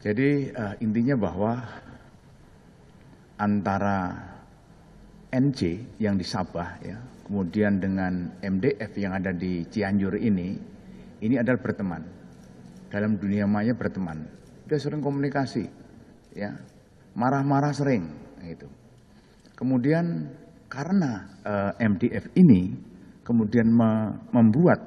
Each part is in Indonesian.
Jadi uh, intinya bahwa antara NC yang di Sabah ya, kemudian dengan MDF yang ada di Cianjur ini, ini adalah berteman. Dalam dunia maya berteman. Dia sering komunikasi, ya. Marah-marah sering gitu. Kemudian karena uh, eh, MDF ini kemudian me membuat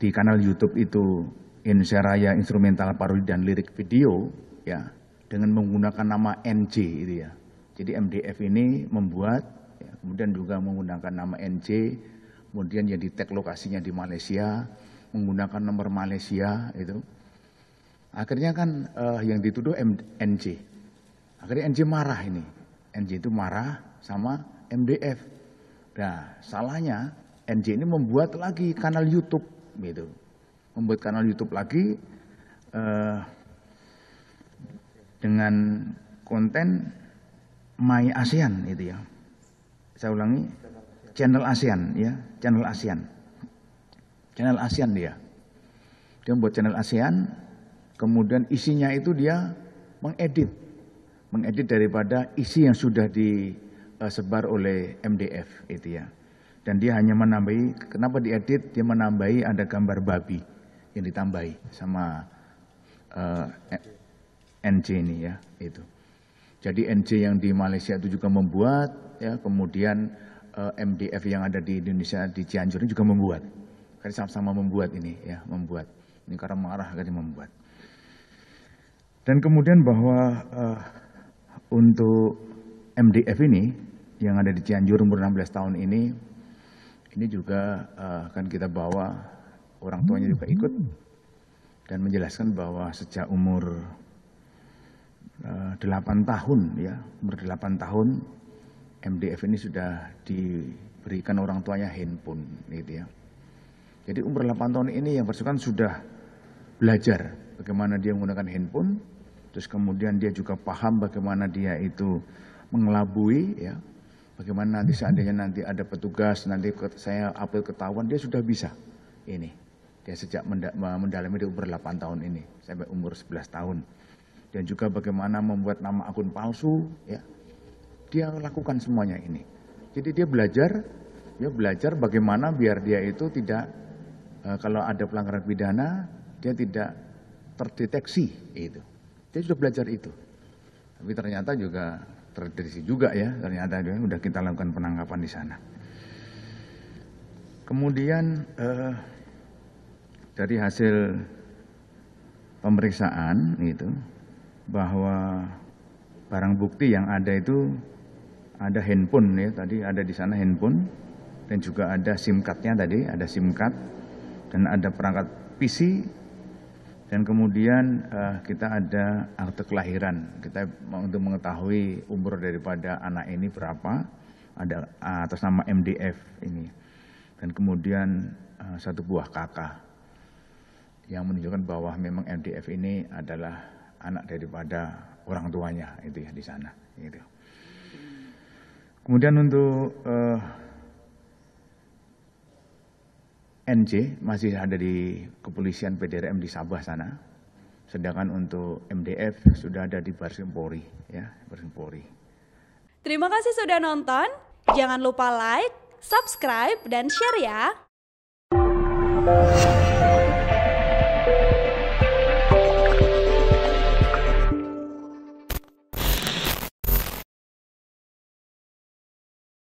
di kanal YouTube itu Indonesia Raya instrumental parodi dan lirik video ya dengan menggunakan nama NJ itu ya. Jadi MDF ini membuat ya, kemudian juga menggunakan nama NJ, kemudian yang di tag lokasinya di Malaysia, menggunakan nomor Malaysia itu. Akhirnya kan uh, yang dituduh M NJ. Akhirnya NJ marah ini. NJ itu marah sama MDF. Nah, salahnya NJ ini membuat lagi kanal YouTube gitu membuat kanal YouTube lagi uh, dengan konten My ASEAN itu ya. Saya ulangi channel ASEAN ya, channel ASEAN. Channel ASEAN dia. Dia membuat channel ASEAN, kemudian isinya itu dia mengedit mengedit daripada isi yang sudah disebar eh, oleh MDF itu ya. Dan dia hanya menambahi kenapa diedit dia menambahi ada gambar babi yang ditambahi sama uh, eh, NJ ini ya itu. Jadi NC yang di Malaysia itu juga membuat ya kemudian uh, eh, MDF yang ada di Indonesia di Cianjur ini juga membuat. Kali sama-sama membuat ini ya, membuat. Ini karena marah kali membuat. Dan kemudian bahwa uh, untuk MDF ini yang ada di Cianjur umur 16 tahun ini ini juga uh, akan kita bawa orang tuanya juga ikut dan menjelaskan bahwa sejak umur eh, delapan tahun ya umur delapan tahun MDF ini sudah diberikan orang tuanya handphone gitu ya jadi umur 8 tahun ini yang bersangkutan sudah belajar bagaimana dia menggunakan handphone terus kemudian dia juga paham bagaimana dia itu mengelabui ya bagaimana nanti seandainya nanti ada petugas nanti saya apel ketahuan dia sudah bisa ini Kayak sejak mendalami di umur 8 tahun ini sampai umur 11 tahun dan juga bagaimana membuat nama akun palsu ya dia lakukan semuanya ini jadi dia belajar dia belajar bagaimana biar dia itu tidak e, kalau ada pelanggaran pidana dia tidak terdeteksi itu dia sudah belajar itu tapi ternyata juga terdeteksi juga ya ternyata dia sudah kita lakukan penangkapan di sana kemudian eh, dari hasil pemeriksaan itu bahwa barang bukti yang ada itu ada handphone ya tadi ada di sana handphone dan juga ada SIM cardnya tadi ada SIM card dan ada perangkat PC dan kemudian uh, kita ada akte kelahiran kita untuk mengetahui umur daripada anak ini berapa ada uh, atas nama MDF ini dan kemudian uh, satu buah kakak yang menunjukkan bahwa memang MDF ini adalah anak daripada orang tuanya itu ya di sana gitu. Kemudian untuk uh, eh, NJ masih ada di kepolisian PDRM di Sabah sana. Sedangkan untuk MDF sudah ada di Barsim Polri ya, Barsim Polri. Terima kasih sudah nonton. Jangan lupa like, subscribe dan share ya.